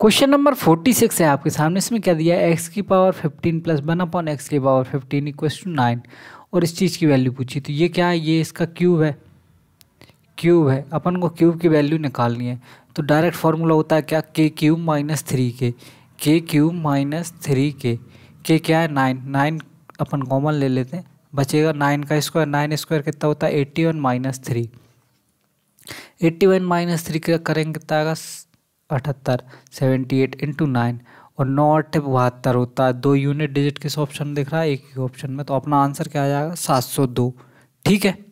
question number forty six है आपके सामने इसमें क्या दिया है एक्स की power fifteen plus one upon X की power fifteen equal to nine और इस चीज़ की वैल्यू पूछी तो ये क्या है ये इसका क्यूब है क्यूब है अपन को क्यूब की वैल्यू निकालनी है तो डायरेक्ट फार्मूला होता है क्या के क्यूब माइनस थ्री के के क्यूब माइनस थ्री के के क्या है नाइन नाइन अपन कॉमन ले लेते हैं बचेगा नाइन का स्क्वायर नाइन स्क्वायर कितना होता है eighty one minus three eighty one minus three करेंगे कितना आएगा अठहत्तर सेवेंटी एट इंटू नाइन और नौ अट्ठे बहत्तर होता है दो यूनिट डिजिट किस ऑप्शन दिख रहा है एक ही ऑप्शन में तो अपना आंसर क्या आ जाएगा सात सौ दो ठीक है